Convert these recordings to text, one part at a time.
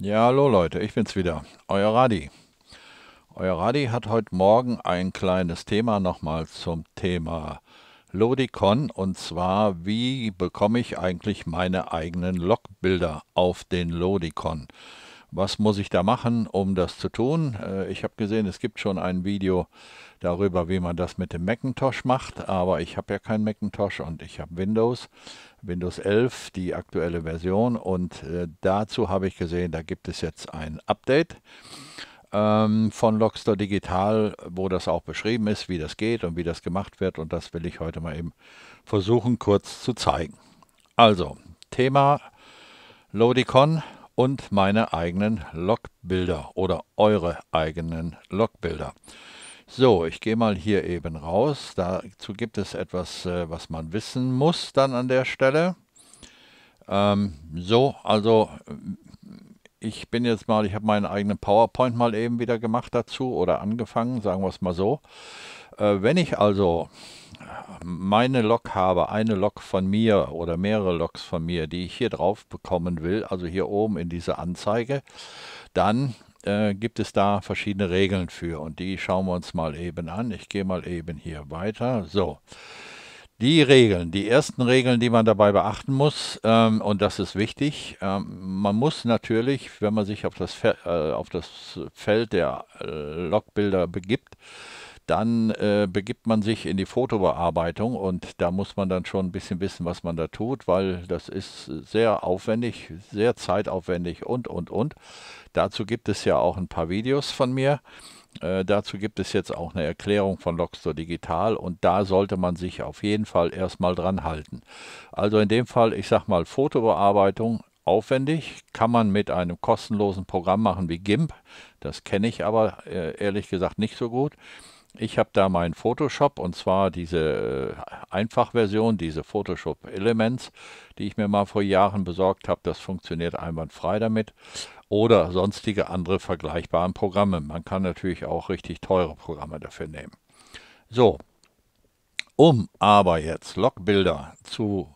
Ja, hallo Leute, ich bin's wieder, euer Radi. Euer Radi hat heute Morgen ein kleines Thema nochmal zum Thema Lodicon und zwar, wie bekomme ich eigentlich meine eigenen Logbilder auf den Lodicon? Was muss ich da machen, um das zu tun? Äh, ich habe gesehen, es gibt schon ein Video darüber, wie man das mit dem Macintosh macht, aber ich habe ja keinen Macintosh und ich habe Windows. Windows 11, die aktuelle Version. Und äh, dazu habe ich gesehen, da gibt es jetzt ein Update ähm, von Logstore Digital, wo das auch beschrieben ist, wie das geht und wie das gemacht wird. Und das will ich heute mal eben versuchen kurz zu zeigen. Also, Thema Lodicon und meine eigenen Logbilder oder eure eigenen Logbilder. So, ich gehe mal hier eben raus. Dazu gibt es etwas, äh, was man wissen muss dann an der Stelle. Ähm, so, also äh, ich bin jetzt mal, ich habe meinen eigenen PowerPoint mal eben wieder gemacht dazu oder angefangen, sagen wir es mal so. Äh, wenn ich also meine Lok habe, eine Lok von mir oder mehrere Loks von mir, die ich hier drauf bekommen will, also hier oben in diese Anzeige, dann äh, gibt es da verschiedene Regeln für und die schauen wir uns mal eben an. Ich gehe mal eben hier weiter. So. Die Regeln, die ersten Regeln, die man dabei beachten muss, ähm, und das ist wichtig, ähm, man muss natürlich, wenn man sich auf das, Fe äh, auf das Feld der äh, Logbilder begibt, dann äh, begibt man sich in die Fotobearbeitung und da muss man dann schon ein bisschen wissen, was man da tut, weil das ist sehr aufwendig, sehr zeitaufwendig und, und, und. Dazu gibt es ja auch ein paar Videos von mir. Äh, dazu gibt es jetzt auch eine Erklärung von Logstore Digital und da sollte man sich auf jeden Fall erstmal dran halten. Also in dem Fall, ich sag mal, Fotobearbeitung aufwendig, kann man mit einem kostenlosen Programm machen wie GIMP. Das kenne ich aber äh, ehrlich gesagt nicht so gut ich habe da mein Photoshop und zwar diese äh, Einfachversion, diese Photoshop Elements, die ich mir mal vor Jahren besorgt habe. Das funktioniert einwandfrei damit. Oder sonstige andere vergleichbaren Programme. Man kann natürlich auch richtig teure Programme dafür nehmen. So, um aber jetzt Logbilder zu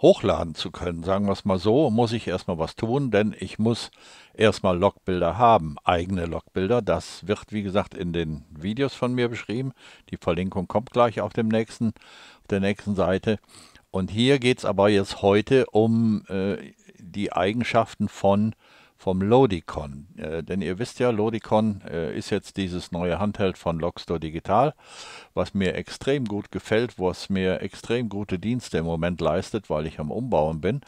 hochladen zu können, sagen wir es mal so, muss ich erstmal was tun, denn ich muss erstmal Logbilder haben, eigene Logbilder. Das wird, wie gesagt, in den Videos von mir beschrieben. Die Verlinkung kommt gleich auf, dem nächsten, auf der nächsten Seite. Und hier geht es aber jetzt heute um äh, die Eigenschaften von äh, vom Lodicon. Äh, denn ihr wisst ja, Lodicon äh, ist jetzt dieses neue Handheld von Logstore Digital, was mir extrem gut gefällt, was mir extrem gute Dienste im Moment leistet, weil ich am Umbauen bin.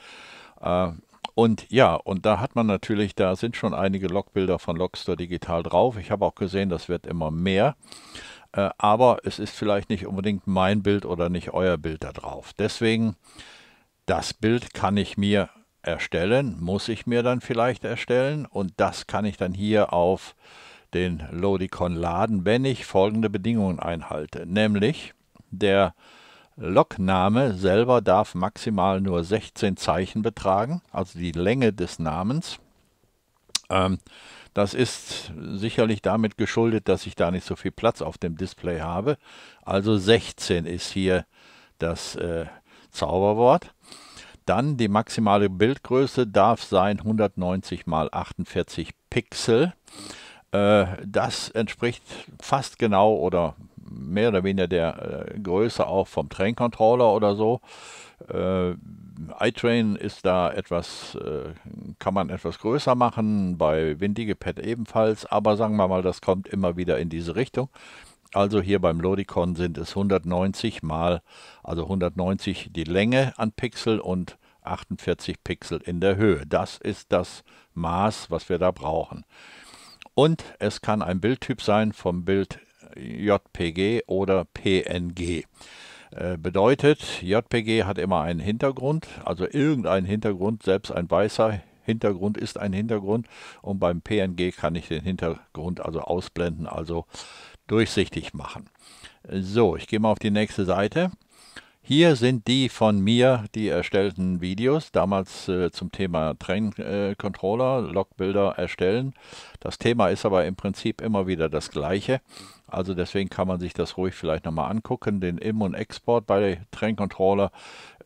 Äh, und ja, und da hat man natürlich, da sind schon einige Logbilder von Logstore Digital drauf. Ich habe auch gesehen, das wird immer mehr. Äh, aber es ist vielleicht nicht unbedingt mein Bild oder nicht euer Bild da drauf. Deswegen, das Bild kann ich mir erstellen, muss ich mir dann vielleicht erstellen und das kann ich dann hier auf den Lodicon laden, wenn ich folgende Bedingungen einhalte, nämlich der Logname selber darf maximal nur 16 Zeichen betragen, also die Länge des Namens. Ähm, das ist sicherlich damit geschuldet, dass ich da nicht so viel Platz auf dem Display habe. Also 16 ist hier das äh, Zauberwort. Dann die maximale Bildgröße darf sein 190 x 48 Pixel. Äh, das entspricht fast genau oder mehr oder weniger der äh, Größe auch vom Train-Controller oder so. Äh, iTrain ist da etwas, äh, kann man etwas größer machen, bei WindigePad ebenfalls, aber sagen wir mal, das kommt immer wieder in diese Richtung. Also hier beim Lodicon sind es 190 mal, also 190 die Länge an Pixel und 48 Pixel in der Höhe. Das ist das Maß, was wir da brauchen. Und es kann ein Bildtyp sein vom Bild JPG oder PNG. Äh, bedeutet, JPG hat immer einen Hintergrund, also irgendeinen Hintergrund, selbst ein weißer Hintergrund ist ein Hintergrund und beim PNG kann ich den Hintergrund also ausblenden, also durchsichtig machen. So, ich gehe mal auf die nächste Seite. Hier sind die von mir, die erstellten Videos, damals äh, zum Thema Train-Controller, Logbilder erstellen. Das Thema ist aber im Prinzip immer wieder das gleiche. Also deswegen kann man sich das ruhig vielleicht nochmal angucken, den Im- und Export bei Train-Controller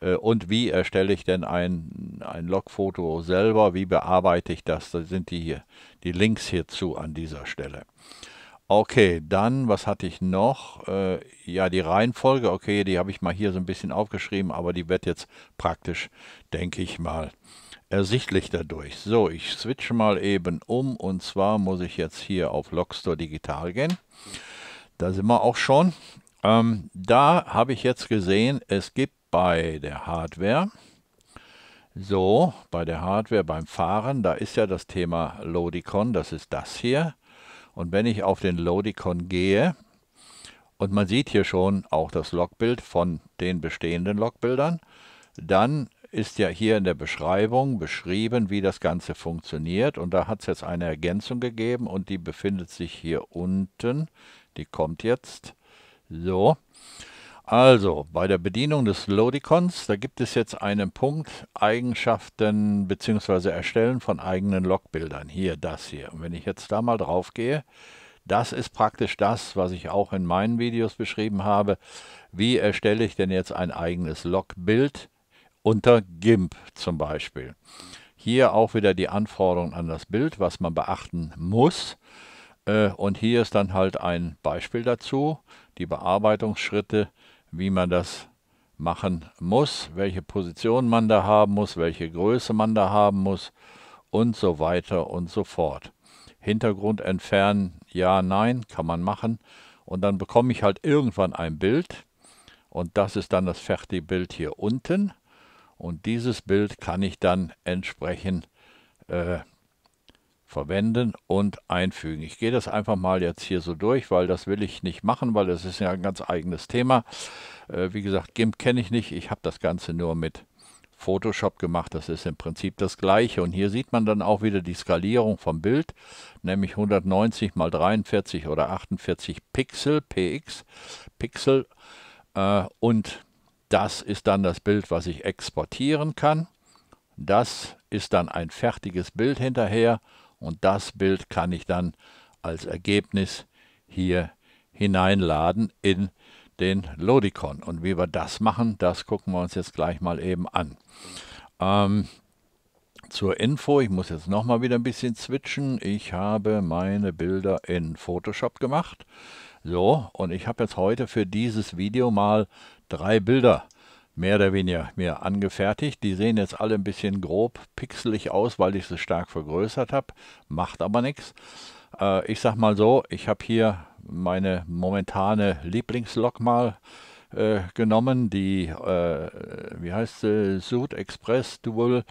äh, und wie erstelle ich denn ein, ein Logfoto selber, wie bearbeite ich das, da sind die hier, die Links hierzu an dieser Stelle. Okay, dann, was hatte ich noch? Äh, ja, die Reihenfolge, okay, die habe ich mal hier so ein bisschen aufgeschrieben, aber die wird jetzt praktisch, denke ich mal, ersichtlich dadurch. So, ich switche mal eben um und zwar muss ich jetzt hier auf Logstore Digital gehen. Da sind wir auch schon. Ähm, da habe ich jetzt gesehen, es gibt bei der Hardware, so, bei der Hardware beim Fahren, da ist ja das Thema Lodicon, das ist das hier. Und wenn ich auf den Lodicon gehe, und man sieht hier schon auch das Logbild von den bestehenden Logbildern, dann ist ja hier in der Beschreibung beschrieben, wie das Ganze funktioniert. Und da hat es jetzt eine Ergänzung gegeben und die befindet sich hier unten. Die kommt jetzt. So. Also, bei der Bedienung des Lodicons, da gibt es jetzt einen Punkt Eigenschaften bzw. Erstellen von eigenen Logbildern. Hier, das hier. Und wenn ich jetzt da mal drauf gehe, das ist praktisch das, was ich auch in meinen Videos beschrieben habe. Wie erstelle ich denn jetzt ein eigenes Logbild unter GIMP zum Beispiel? Hier auch wieder die Anforderungen an das Bild, was man beachten muss. Äh, und hier ist dann halt ein Beispiel dazu, die Bearbeitungsschritte, wie man das machen muss, welche Position man da haben muss, welche Größe man da haben muss und so weiter und so fort. Hintergrund entfernen, ja, nein, kann man machen. Und dann bekomme ich halt irgendwann ein Bild und das ist dann das fertige Bild hier unten. Und dieses Bild kann ich dann entsprechend äh, verwenden und einfügen. Ich gehe das einfach mal jetzt hier so durch, weil das will ich nicht machen, weil das ist ja ein ganz eigenes Thema. Äh, wie gesagt, GIMP kenne ich nicht. Ich habe das Ganze nur mit Photoshop gemacht. Das ist im Prinzip das gleiche. Und hier sieht man dann auch wieder die Skalierung vom Bild, nämlich 190 mal 43 oder 48 Pixel, PX, Pixel. Äh, und das ist dann das Bild, was ich exportieren kann. Das ist dann ein fertiges Bild hinterher und das Bild kann ich dann als Ergebnis hier hineinladen in den Lodikon. Und wie wir das machen, das gucken wir uns jetzt gleich mal eben an. Ähm, zur Info, ich muss jetzt nochmal wieder ein bisschen switchen. Ich habe meine Bilder in Photoshop gemacht. So, und ich habe jetzt heute für dieses Video mal drei Bilder mehr oder weniger mir angefertigt. Die sehen jetzt alle ein bisschen grob pixelig aus, weil ich sie stark vergrößert habe. Macht aber nichts. Äh, ich sag mal so, ich habe hier meine momentane Lieblingslok mal äh, genommen, die, äh, wie heißt sie, Sud Express Dual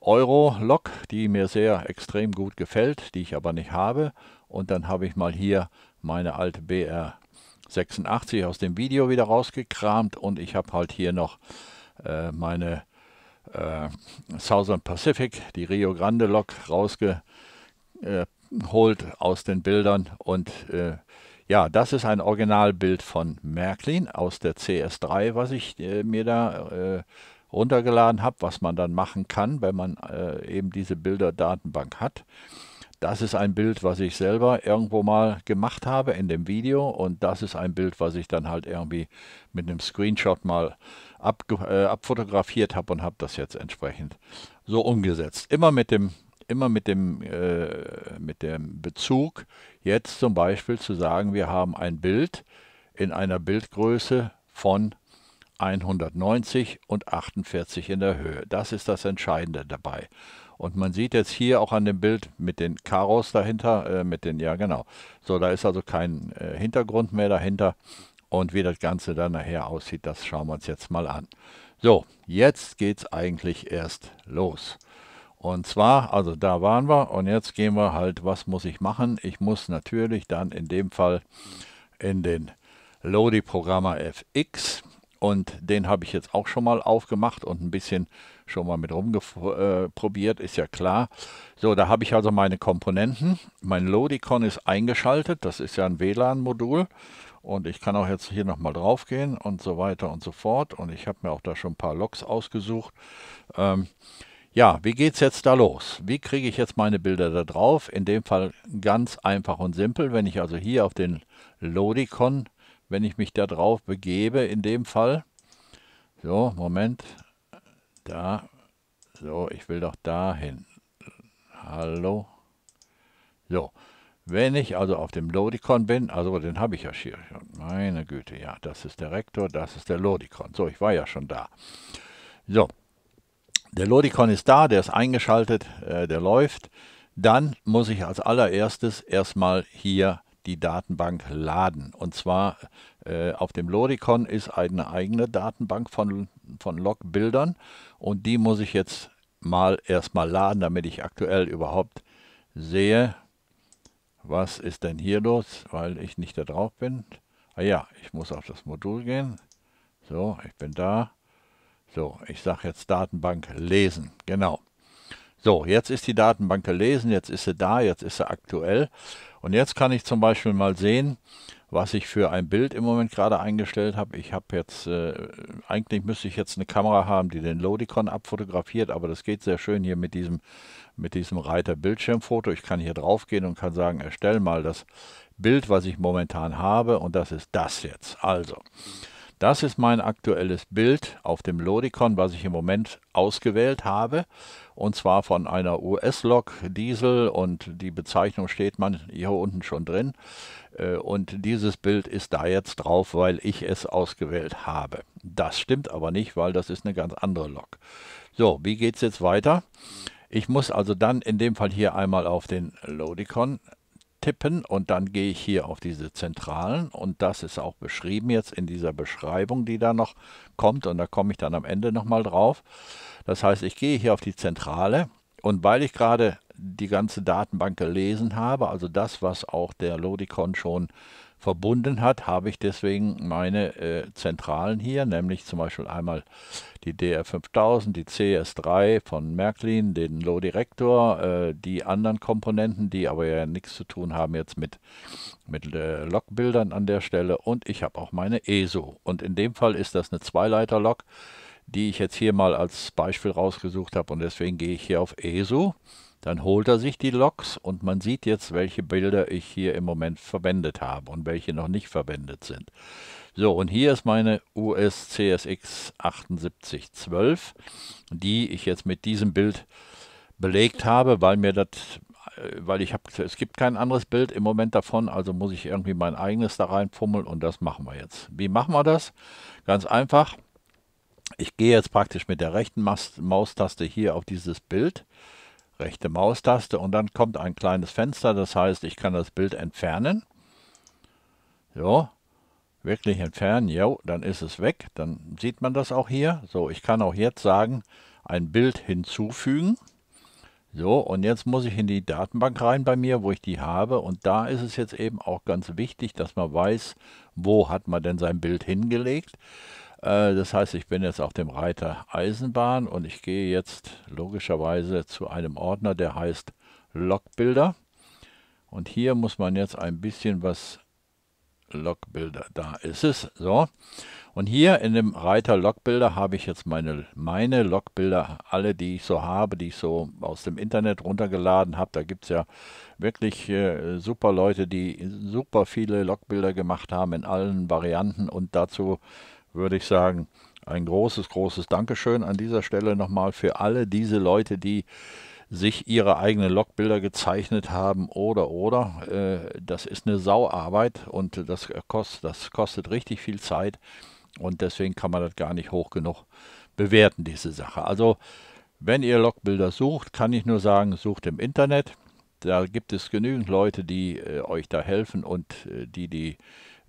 Euro Lok, die mir sehr extrem gut gefällt, die ich aber nicht habe. Und dann habe ich mal hier meine alte BR 86 aus dem Video wieder rausgekramt und ich habe halt hier noch äh, meine äh, Southern Pacific, die Rio Grande Lok rausgeholt aus den Bildern und äh, ja, das ist ein Originalbild von Märklin aus der CS3, was ich äh, mir da äh, runtergeladen habe, was man dann machen kann, wenn man eben diese Bilderdatenbank hat. Das ist ein Bild, was ich selber irgendwo mal gemacht habe in dem Video und das ist ein Bild, was ich dann halt irgendwie mit einem Screenshot mal ab, äh, abfotografiert habe und habe das jetzt entsprechend so umgesetzt. Immer mit dem immer mit dem, äh, mit dem Bezug, jetzt zum Beispiel zu sagen, wir haben ein Bild in einer Bildgröße von 190 und 48 in der Höhe. Das ist das Entscheidende dabei. Und man sieht jetzt hier auch an dem Bild mit den Karos dahinter, äh, mit den, ja genau. So, da ist also kein äh, Hintergrund mehr dahinter. Und wie das Ganze dann nachher aussieht, das schauen wir uns jetzt mal an. So, jetzt geht es eigentlich erst los. Und zwar, also da waren wir und jetzt gehen wir halt, was muss ich machen? Ich muss natürlich dann in dem Fall in den Lodi Programmer FX und den habe ich jetzt auch schon mal aufgemacht und ein bisschen schon mal mit rumprobiert, äh, ist ja klar. So, da habe ich also meine Komponenten. Mein Lodicon ist eingeschaltet, das ist ja ein WLAN-Modul. Und ich kann auch jetzt hier nochmal drauf gehen und so weiter und so fort. Und ich habe mir auch da schon ein paar Logs ausgesucht. Ähm, ja, wie geht es jetzt da los? Wie kriege ich jetzt meine Bilder da drauf? In dem Fall ganz einfach und simpel, wenn ich also hier auf den Lodicon, wenn ich mich da drauf begebe, in dem Fall. So, Moment, da. So, ich will doch dahin. Hallo. So. Wenn ich also auf dem Lodikon bin, also den habe ich ja hier schon. Meine Güte, ja, das ist der Rektor, das ist der Lodikon. So, ich war ja schon da. So, der Lodikon ist da, der ist eingeschaltet, äh, der läuft. Dann muss ich als allererstes erstmal hier die Datenbank laden. Und zwar äh, auf dem Loricon ist eine eigene Datenbank von, von Logbildern und die muss ich jetzt mal erstmal laden, damit ich aktuell überhaupt sehe, was ist denn hier los, weil ich nicht da drauf bin. Ah ja, ich muss auf das Modul gehen. So, ich bin da. So, ich sage jetzt Datenbank lesen. Genau. So, jetzt ist die Datenbank gelesen, jetzt ist sie da, jetzt ist sie aktuell. Und jetzt kann ich zum Beispiel mal sehen, was ich für ein Bild im Moment gerade eingestellt habe. Ich habe jetzt, äh, eigentlich müsste ich jetzt eine Kamera haben, die den Lodicon abfotografiert, aber das geht sehr schön hier mit diesem, mit diesem Reiter Bildschirmfoto. Ich kann hier drauf gehen und kann sagen, erstell mal das Bild, was ich momentan habe und das ist das jetzt. Also, das ist mein aktuelles Bild auf dem Lodicon, was ich im Moment ausgewählt habe. Und zwar von einer US-Lok Diesel und die Bezeichnung steht man hier unten schon drin. Äh, und dieses Bild ist da jetzt drauf, weil ich es ausgewählt habe. Das stimmt aber nicht, weil das ist eine ganz andere Lok. So, wie geht es jetzt weiter? Ich muss also dann in dem Fall hier einmal auf den Lodicon tippen und dann gehe ich hier auf diese Zentralen und das ist auch beschrieben jetzt in dieser Beschreibung, die da noch kommt und da komme ich dann am Ende nochmal drauf. Das heißt, ich gehe hier auf die Zentrale und weil ich gerade die ganze Datenbank gelesen habe, also das, was auch der Lodicon schon verbunden hat, habe ich deswegen meine äh, Zentralen hier, nämlich zum Beispiel einmal die DR5000, die CS3 von Märklin, den Lodirektor, äh, die anderen Komponenten, die aber ja nichts zu tun haben jetzt mit, mit äh, Logbildern an der Stelle und ich habe auch meine ESO und in dem Fall ist das eine Zweileiter-Log, die ich jetzt hier mal als Beispiel rausgesucht habe und deswegen gehe ich hier auf ESU. Dann holt er sich die Logs und man sieht jetzt, welche Bilder ich hier im Moment verwendet habe und welche noch nicht verwendet sind. So, und hier ist meine US CSX 7812, die ich jetzt mit diesem Bild belegt habe, weil mir das äh, weil ich habe, es gibt kein anderes Bild im Moment davon, also muss ich irgendwie mein eigenes da reinfummeln und das machen wir jetzt. Wie machen wir das? Ganz einfach, ich gehe jetzt praktisch mit der rechten Maustaste hier auf dieses Bild, rechte Maustaste und dann kommt ein kleines Fenster, das heißt, ich kann das Bild entfernen. So, wirklich entfernen, jo, dann ist es weg, dann sieht man das auch hier. So, ich kann auch jetzt sagen, ein Bild hinzufügen. So, und jetzt muss ich in die Datenbank rein bei mir, wo ich die habe. Und da ist es jetzt eben auch ganz wichtig, dass man weiß, wo hat man denn sein Bild hingelegt. Äh, das heißt, ich bin jetzt auf dem Reiter Eisenbahn und ich gehe jetzt logischerweise zu einem Ordner, der heißt Logbilder. Und hier muss man jetzt ein bisschen was Logbilder, da ist es, so. Und hier in dem Reiter Logbilder habe ich jetzt meine, meine Logbilder, alle die ich so habe, die ich so aus dem Internet runtergeladen habe. Da gibt es ja wirklich äh, super Leute, die super viele Logbilder gemacht haben in allen Varianten und dazu würde ich sagen, ein großes, großes Dankeschön an dieser Stelle nochmal für alle diese Leute, die sich ihre eigenen Logbilder gezeichnet haben oder oder. Äh, das ist eine Sauarbeit und das kostet, das kostet richtig viel Zeit und deswegen kann man das gar nicht hoch genug bewerten, diese Sache. Also wenn ihr Logbilder sucht, kann ich nur sagen, sucht im Internet. Da gibt es genügend Leute, die äh, euch da helfen und äh, die die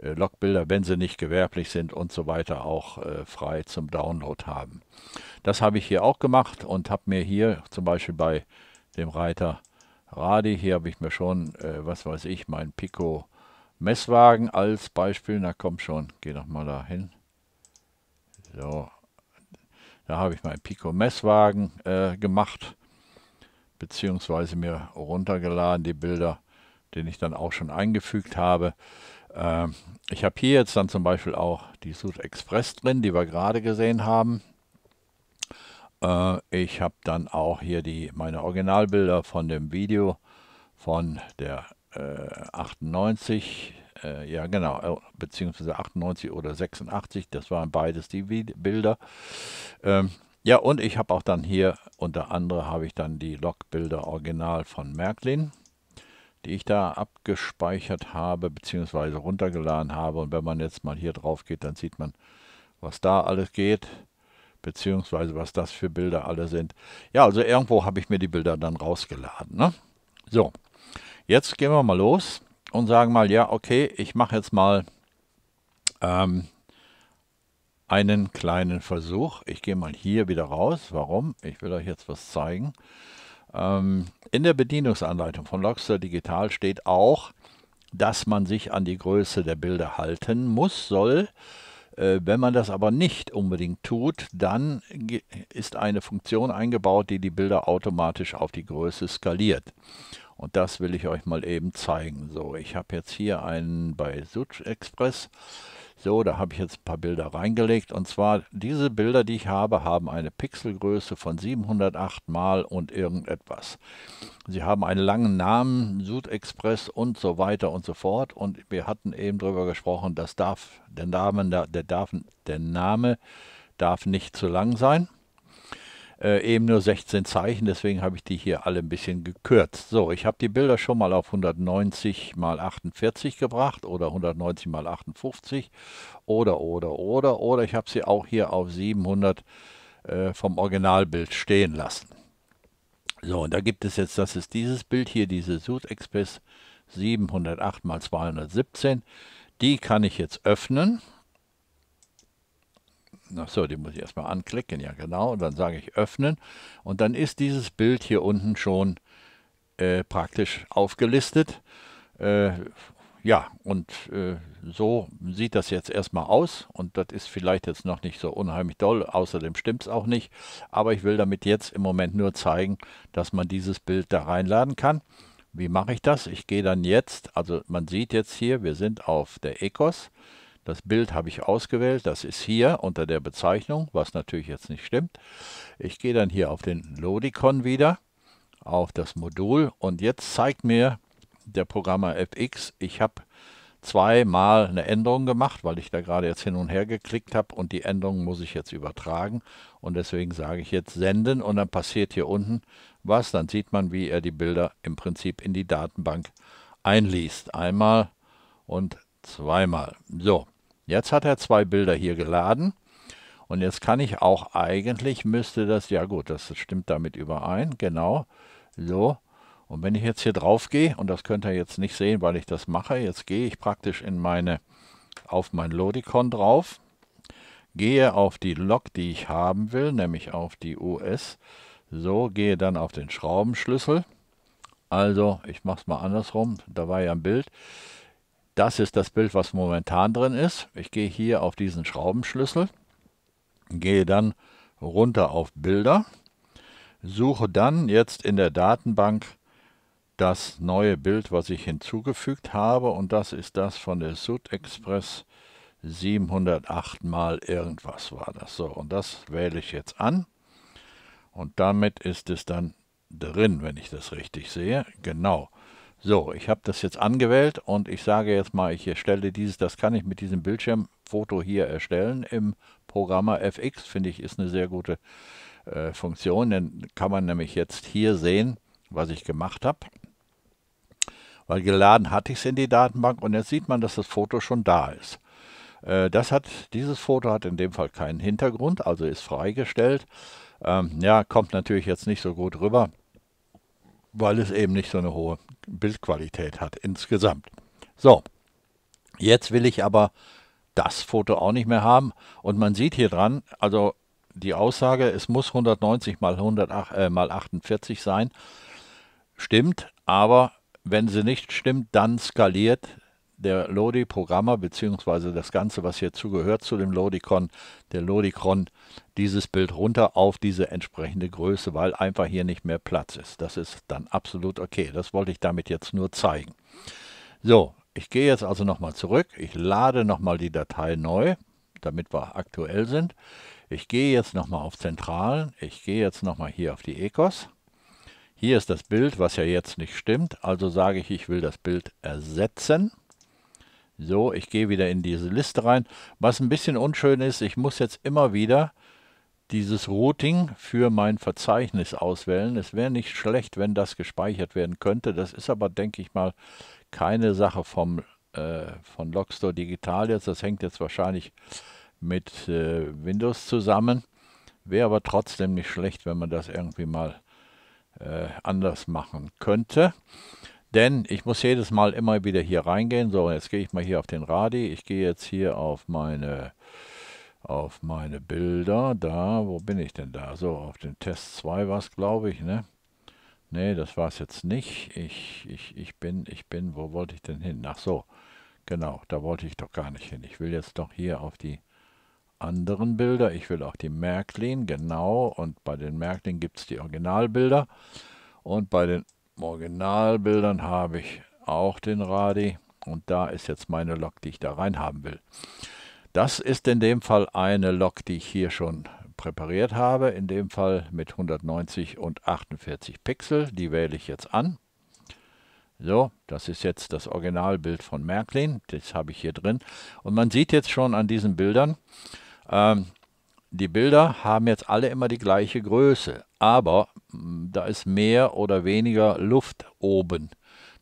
äh, Logbilder, wenn sie nicht gewerblich sind und so weiter, auch äh, frei zum Download haben. Das habe ich hier auch gemacht und habe mir hier zum Beispiel bei dem Reiter Radi, hier habe ich mir schon, äh, was weiß ich, meinen Pico Messwagen als Beispiel, na komm schon, geh doch mal dahin. So, da habe ich meinen Pico Messwagen äh, gemacht, beziehungsweise mir runtergeladen die Bilder, den ich dann auch schon eingefügt habe. Ähm, ich habe hier jetzt dann zum Beispiel auch die Sud Express drin, die wir gerade gesehen haben. Äh, ich habe dann auch hier die, meine Originalbilder von dem Video von der äh, 98, äh, ja genau, äh, beziehungsweise 98 oder 86, das waren beides die Bilder. Ähm, ja, und ich habe auch dann hier, unter anderem habe ich dann die Logbilder original von Märklin die ich da abgespeichert habe bzw. runtergeladen habe. Und wenn man jetzt mal hier drauf geht, dann sieht man, was da alles geht beziehungsweise was das für Bilder alle sind. Ja, also irgendwo habe ich mir die Bilder dann rausgeladen. Ne? So, jetzt gehen wir mal los und sagen mal, ja, okay, ich mache jetzt mal ähm, einen kleinen Versuch. Ich gehe mal hier wieder raus. Warum? Ich will euch jetzt was zeigen. Ähm, in der Bedienungsanleitung von Logster Digital steht auch, dass man sich an die Größe der Bilder halten muss, soll. Äh, wenn man das aber nicht unbedingt tut, dann ist eine Funktion eingebaut, die die Bilder automatisch auf die Größe skaliert. Und das will ich euch mal eben zeigen. So, ich habe jetzt hier einen bei Such Express so, da habe ich jetzt ein paar Bilder reingelegt. Und zwar, diese Bilder, die ich habe, haben eine Pixelgröße von 708 mal und irgendetwas. Sie haben einen langen Namen, Sud-Express und so weiter und so fort. Und wir hatten eben darüber gesprochen, dass darf, der, Name, der, darf, der Name darf nicht zu lang sein äh, eben nur 16 Zeichen, deswegen habe ich die hier alle ein bisschen gekürzt. So, ich habe die Bilder schon mal auf 190 x 48 gebracht oder 190 x 58 oder, oder, oder, oder ich habe sie auch hier auf 700 äh, vom Originalbild stehen lassen. So, und da gibt es jetzt, das ist dieses Bild hier, diese Sud Express 708 x 217. Die kann ich jetzt öffnen. Achso, die muss ich erstmal anklicken, ja genau. Und dann sage ich öffnen. Und dann ist dieses Bild hier unten schon äh, praktisch aufgelistet. Äh, ja, und äh, so sieht das jetzt erstmal aus. Und das ist vielleicht jetzt noch nicht so unheimlich doll. Außerdem stimmt es auch nicht. Aber ich will damit jetzt im Moment nur zeigen, dass man dieses Bild da reinladen kann. Wie mache ich das? Ich gehe dann jetzt, also man sieht jetzt hier, wir sind auf der ECOS. Das Bild habe ich ausgewählt, das ist hier unter der Bezeichnung, was natürlich jetzt nicht stimmt. Ich gehe dann hier auf den Lodicon wieder, auf das Modul und jetzt zeigt mir der Programmer FX, ich habe zweimal eine Änderung gemacht, weil ich da gerade jetzt hin und her geklickt habe und die Änderung muss ich jetzt übertragen und deswegen sage ich jetzt senden und dann passiert hier unten was, dann sieht man, wie er die Bilder im Prinzip in die Datenbank einliest. Einmal und Zweimal. So, jetzt hat er zwei Bilder hier geladen. Und jetzt kann ich auch eigentlich, müsste das, ja gut, das stimmt damit überein, genau, so. Und wenn ich jetzt hier drauf gehe, und das könnt ihr jetzt nicht sehen, weil ich das mache, jetzt gehe ich praktisch in meine, auf mein Lodicon drauf, gehe auf die Lok, die ich haben will, nämlich auf die US, so, gehe dann auf den Schraubenschlüssel, also ich mache es mal andersrum, da war ja ein Bild, das ist das Bild, was momentan drin ist. Ich gehe hier auf diesen Schraubenschlüssel, gehe dann runter auf Bilder, suche dann jetzt in der Datenbank das neue Bild, was ich hinzugefügt habe und das ist das von der Sud Express 708 mal irgendwas war das. So, und das wähle ich jetzt an und damit ist es dann drin, wenn ich das richtig sehe. Genau. So, ich habe das jetzt angewählt und ich sage jetzt mal, ich erstelle dieses, das kann ich mit diesem Bildschirmfoto hier erstellen im Programmer FX, finde ich, ist eine sehr gute äh, Funktion, Dann kann man nämlich jetzt hier sehen, was ich gemacht habe, weil geladen hatte ich es in die Datenbank und jetzt sieht man, dass das Foto schon da ist. Äh, das hat, dieses Foto hat in dem Fall keinen Hintergrund, also ist freigestellt. Ähm, ja, kommt natürlich jetzt nicht so gut rüber, weil es eben nicht so eine hohe Bildqualität hat insgesamt. So, jetzt will ich aber das Foto auch nicht mehr haben. Und man sieht hier dran, also die Aussage, es muss 190 mal, 108, äh, mal 48 sein, stimmt, aber wenn sie nicht stimmt, dann skaliert der Lodi-Programmer, bzw. das Ganze, was hier zugehört zu dem Lodicon, der Lodicron, dieses Bild runter auf diese entsprechende Größe, weil einfach hier nicht mehr Platz ist. Das ist dann absolut okay. Das wollte ich damit jetzt nur zeigen. So, ich gehe jetzt also nochmal zurück. Ich lade nochmal die Datei neu, damit wir aktuell sind. Ich gehe jetzt nochmal auf Zentralen. Ich gehe jetzt nochmal hier auf die ECOS. Hier ist das Bild, was ja jetzt nicht stimmt. Also sage ich, ich will das Bild ersetzen. So, ich gehe wieder in diese Liste rein. Was ein bisschen unschön ist, ich muss jetzt immer wieder dieses Routing für mein Verzeichnis auswählen. Es wäre nicht schlecht, wenn das gespeichert werden könnte. Das ist aber, denke ich mal, keine Sache vom, äh, von Logstore Digital jetzt. Das hängt jetzt wahrscheinlich mit äh, Windows zusammen. Wäre aber trotzdem nicht schlecht, wenn man das irgendwie mal äh, anders machen könnte. Denn ich muss jedes Mal immer wieder hier reingehen. So, jetzt gehe ich mal hier auf den Radi. Ich gehe jetzt hier auf meine, auf meine Bilder. Da, wo bin ich denn da? So, auf den Test 2 war es, glaube ich, ne? Ne, das war es jetzt nicht. Ich, ich, ich bin, ich bin, wo wollte ich denn hin? Ach so, genau, da wollte ich doch gar nicht hin. Ich will jetzt doch hier auf die anderen Bilder. Ich will auch die Märklin, genau. Und bei den Märklin gibt es die Originalbilder. Und bei den Originalbildern habe ich auch den Radi und da ist jetzt meine Lok, die ich da rein haben will. Das ist in dem Fall eine Lok, die ich hier schon präpariert habe, in dem Fall mit 190 und 48 Pixel, die wähle ich jetzt an. So, das ist jetzt das Originalbild von Märklin, das habe ich hier drin. Und man sieht jetzt schon an diesen Bildern, ähm, die Bilder haben jetzt alle immer die gleiche Größe, aber da ist mehr oder weniger Luft oben.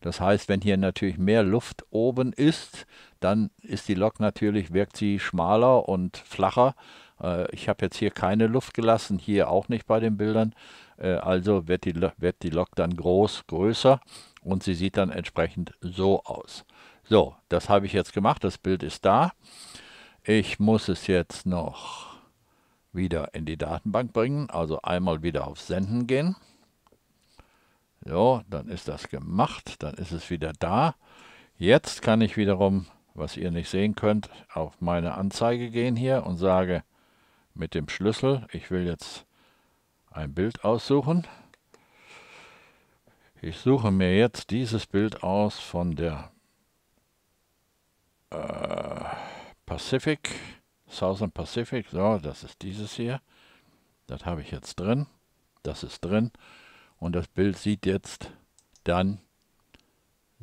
Das heißt, wenn hier natürlich mehr Luft oben ist, dann ist die Lok natürlich, wirkt sie schmaler und flacher. Äh, ich habe jetzt hier keine Luft gelassen, hier auch nicht bei den Bildern. Äh, also wird die, wird die Lok dann groß, größer und sie sieht dann entsprechend so aus. So, das habe ich jetzt gemacht, das Bild ist da. Ich muss es jetzt noch wieder in die Datenbank bringen, also einmal wieder auf Senden gehen. So, dann ist das gemacht, dann ist es wieder da. Jetzt kann ich wiederum, was ihr nicht sehen könnt, auf meine Anzeige gehen hier und sage mit dem Schlüssel, ich will jetzt ein Bild aussuchen. Ich suche mir jetzt dieses Bild aus von der äh, Pacific. Southern Pacific, so, das ist dieses hier. Das habe ich jetzt drin. Das ist drin. Und das Bild sieht jetzt dann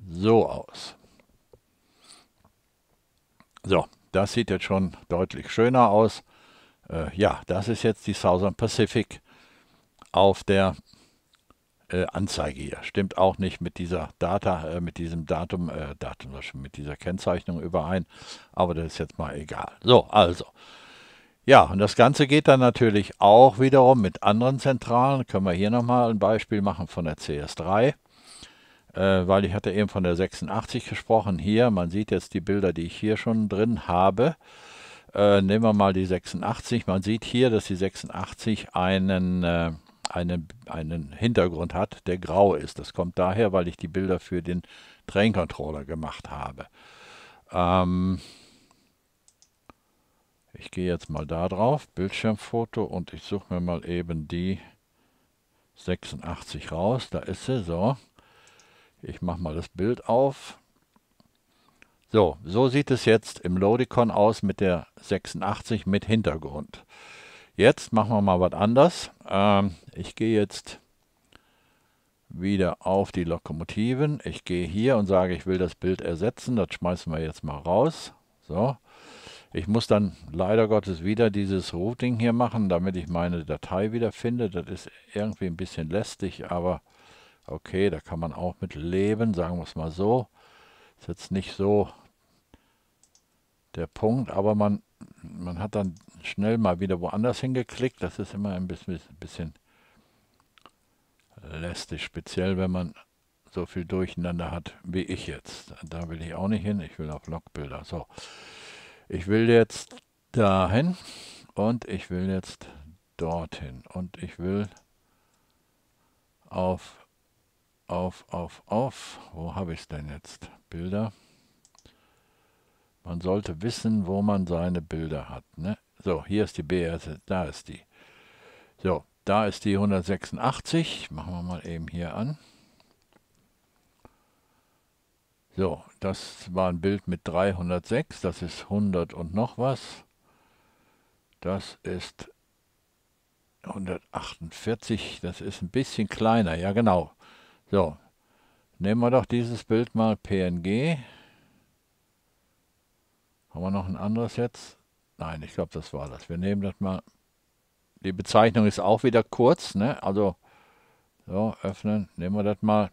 so aus. So, das sieht jetzt schon deutlich schöner aus. Äh, ja, das ist jetzt die Southern Pacific auf der äh, Anzeige hier. Stimmt auch nicht mit dieser Data, äh, mit diesem Datum, äh, Datum mit dieser Kennzeichnung überein, aber das ist jetzt mal egal. So, also. Ja, und das Ganze geht dann natürlich auch wiederum mit anderen Zentralen. Können wir hier nochmal ein Beispiel machen von der CS3, äh, weil ich hatte eben von der 86 gesprochen. Hier, man sieht jetzt die Bilder, die ich hier schon drin habe. Äh, nehmen wir mal die 86. Man sieht hier, dass die 86 einen... Äh, einen, einen Hintergrund hat, der grau ist. Das kommt daher, weil ich die Bilder für den Train Controller gemacht habe. Ähm ich gehe jetzt mal da drauf, Bildschirmfoto und ich suche mir mal eben die 86 raus. Da ist sie, so. Ich mache mal das Bild auf. So, so sieht es jetzt im Lodicon aus mit der 86 mit Hintergrund. Jetzt machen wir mal was anderes. Ähm, ich gehe jetzt wieder auf die Lokomotiven. Ich gehe hier und sage, ich will das Bild ersetzen. Das schmeißen wir jetzt mal raus. So. Ich muss dann leider Gottes wieder dieses Routing hier machen, damit ich meine Datei wieder finde. Das ist irgendwie ein bisschen lästig, aber okay, da kann man auch mit leben, sagen wir es mal so. Ist jetzt nicht so der Punkt, aber man, man hat dann schnell mal wieder woanders hingeklickt. Das ist immer ein bisschen, bisschen lästig, speziell wenn man so viel Durcheinander hat wie ich jetzt. Da will ich auch nicht hin, ich will auf Logbilder. So, ich will jetzt dahin und ich will jetzt dorthin und ich will auf, auf, auf, auf, wo habe ich es denn jetzt? Bilder. Man sollte wissen, wo man seine Bilder hat. Ne? So, hier ist die BR, da ist die. So, da ist die 186. Machen wir mal eben hier an. So, das war ein Bild mit 306. Das ist 100 und noch was. Das ist 148. Das ist ein bisschen kleiner. Ja, genau. So, nehmen wir doch dieses Bild mal PNG. Haben wir noch ein anderes jetzt? Nein, ich glaube, das war das. Wir nehmen das mal. Die Bezeichnung ist auch wieder kurz, ne? Also, so, öffnen, nehmen wir das mal.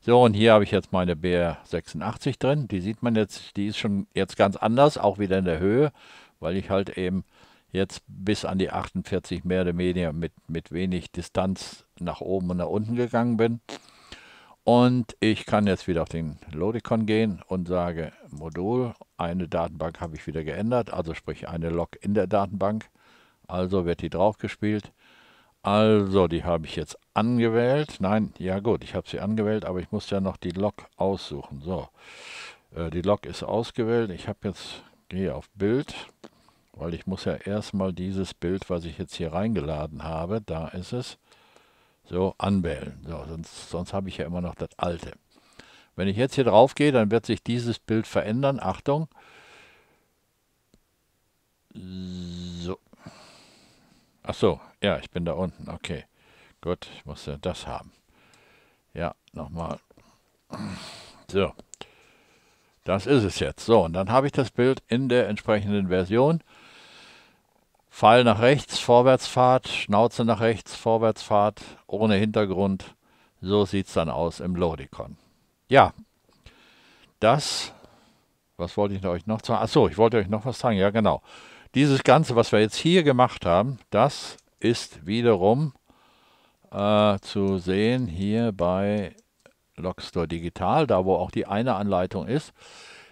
So, und hier habe ich jetzt meine BR86 drin. Die sieht man jetzt, die ist schon jetzt ganz anders, auch wieder in der Höhe, weil ich halt eben jetzt bis an die 48 mehr oder weniger mit, mit wenig Distanz nach oben und nach unten gegangen bin. Und ich kann jetzt wieder auf den Lodicon gehen und sage Modul, eine Datenbank habe ich wieder geändert, also sprich eine Log in der Datenbank. Also wird die draufgespielt. Also, die habe ich jetzt angewählt. Nein, ja gut, ich habe sie angewählt, aber ich muss ja noch die Log aussuchen. So, äh, die Log ist ausgewählt. Ich habe jetzt, gehe auf Bild, weil ich muss ja erstmal dieses Bild, was ich jetzt hier reingeladen habe, da ist es, so, anwählen. So, sonst sonst habe ich ja immer noch das alte. Wenn ich jetzt hier drauf gehe, dann wird sich dieses Bild verändern. Achtung. So. Ach so, ja, ich bin da unten. Okay. Gut, ich muss ja das haben. Ja, nochmal. So. Das ist es jetzt. So, und dann habe ich das Bild in der entsprechenden Version. Pfeil nach rechts, Vorwärtsfahrt, Schnauze nach rechts, Vorwärtsfahrt, ohne Hintergrund. So sieht es dann aus im Lodicon. Ja, das, was wollte ich euch noch sagen? Achso, ich wollte euch noch was sagen, ja genau. Dieses Ganze, was wir jetzt hier gemacht haben, das ist wiederum äh, zu sehen hier bei Logstore Digital, da wo auch die eine Anleitung ist.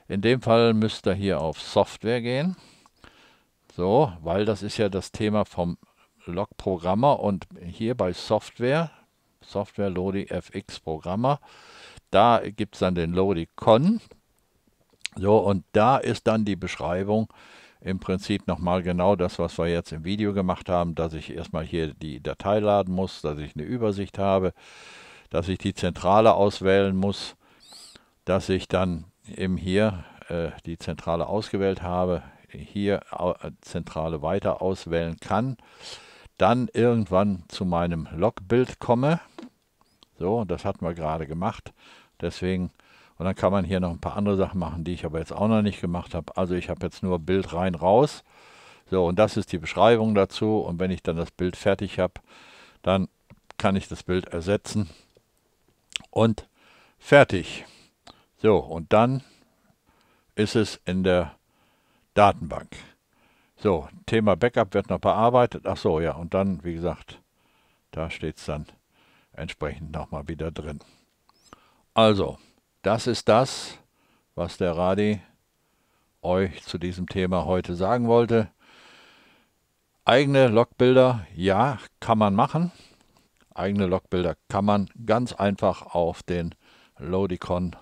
In dem Fall müsst ihr hier auf Software gehen. So, weil das ist ja das Thema vom Log-Programmer und hier bei Software, Software Lodi FX Programmer, da gibt es dann den Lodi-Con. So, und da ist dann die Beschreibung im Prinzip nochmal genau das, was wir jetzt im Video gemacht haben, dass ich erstmal hier die Datei laden muss, dass ich eine Übersicht habe, dass ich die Zentrale auswählen muss, dass ich dann eben hier äh, die Zentrale ausgewählt habe, hier äh, Zentrale weiter auswählen kann, dann irgendwann zu meinem Logbild komme. So, das hatten wir gerade gemacht. Deswegen, und dann kann man hier noch ein paar andere Sachen machen, die ich aber jetzt auch noch nicht gemacht habe. Also ich habe jetzt nur Bild rein, raus. So, und das ist die Beschreibung dazu. Und wenn ich dann das Bild fertig habe, dann kann ich das Bild ersetzen. Und fertig. So, und dann ist es in der Datenbank. So, Thema Backup wird noch bearbeitet. Ach so, ja, und dann, wie gesagt, da steht es dann entsprechend nochmal wieder drin. Also, das ist das, was der Radi euch zu diesem Thema heute sagen wollte. Eigene Logbilder, ja, kann man machen. Eigene Logbilder kann man ganz einfach auf den Lodicon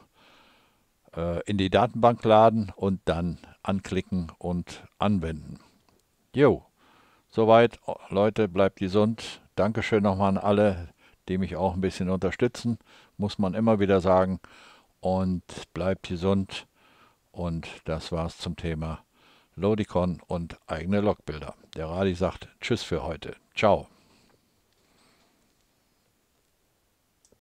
äh, in die Datenbank laden und dann anklicken und anwenden. Jo, soweit. Leute, bleibt gesund. Dankeschön nochmal an alle, die mich auch ein bisschen unterstützen. Muss man immer wieder sagen. Und bleibt gesund. Und das war's zum Thema Lodicon und eigene Logbilder. Der Radi sagt Tschüss für heute. Ciao.